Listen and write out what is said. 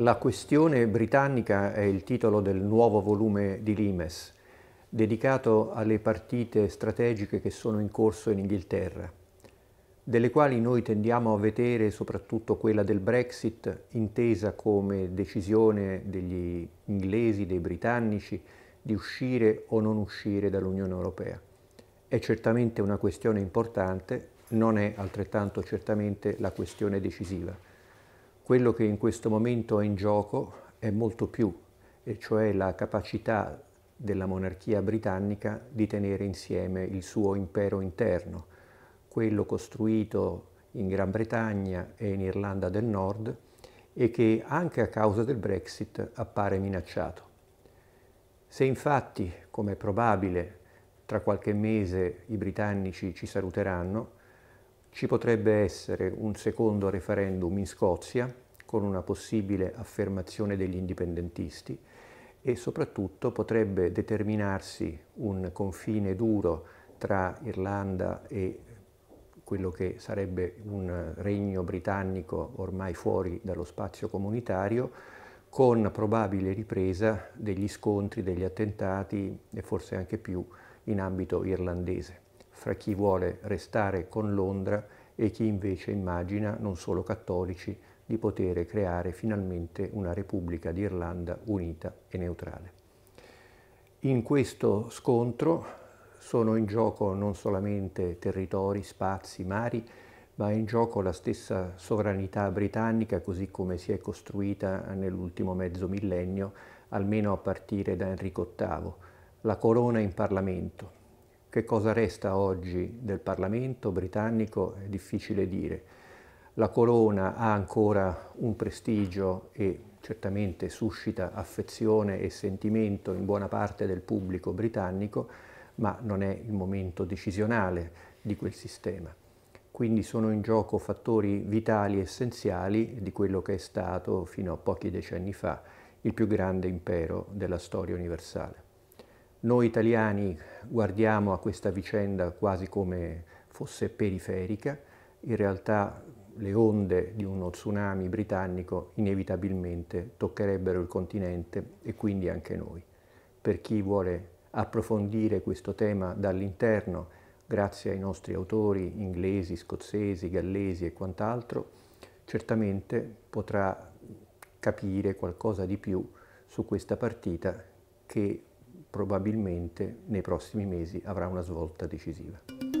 La questione britannica è il titolo del nuovo volume di Limes, dedicato alle partite strategiche che sono in corso in Inghilterra, delle quali noi tendiamo a vedere soprattutto quella del Brexit, intesa come decisione degli inglesi, dei britannici, di uscire o non uscire dall'Unione Europea. È certamente una questione importante, non è altrettanto certamente la questione decisiva. Quello che in questo momento è in gioco è molto più, e cioè la capacità della monarchia britannica di tenere insieme il suo impero interno, quello costruito in Gran Bretagna e in Irlanda del Nord e che anche a causa del Brexit appare minacciato. Se infatti, come è probabile, tra qualche mese i britannici ci saluteranno, ci potrebbe essere un secondo referendum in Scozia con una possibile affermazione degli indipendentisti e soprattutto potrebbe determinarsi un confine duro tra Irlanda e quello che sarebbe un regno britannico ormai fuori dallo spazio comunitario, con probabile ripresa degli scontri, degli attentati e forse anche più in ambito irlandese fra chi vuole restare con Londra e chi invece immagina, non solo cattolici, di poter creare finalmente una Repubblica d'Irlanda unita e neutrale. In questo scontro sono in gioco non solamente territori, spazi, mari, ma è in gioco la stessa sovranità britannica così come si è costruita nell'ultimo mezzo millennio, almeno a partire da Enrico VIII, la corona in Parlamento, che cosa resta oggi del Parlamento britannico è difficile dire. La corona ha ancora un prestigio e certamente suscita affezione e sentimento in buona parte del pubblico britannico, ma non è il momento decisionale di quel sistema. Quindi sono in gioco fattori vitali essenziali di quello che è stato fino a pochi decenni fa il più grande impero della storia universale. Noi italiani guardiamo a questa vicenda quasi come fosse periferica, in realtà le onde di uno tsunami britannico inevitabilmente toccherebbero il continente e quindi anche noi. Per chi vuole approfondire questo tema dall'interno, grazie ai nostri autori inglesi, scozzesi, gallesi e quant'altro, certamente potrà capire qualcosa di più su questa partita che probabilmente nei prossimi mesi avrà una svolta decisiva.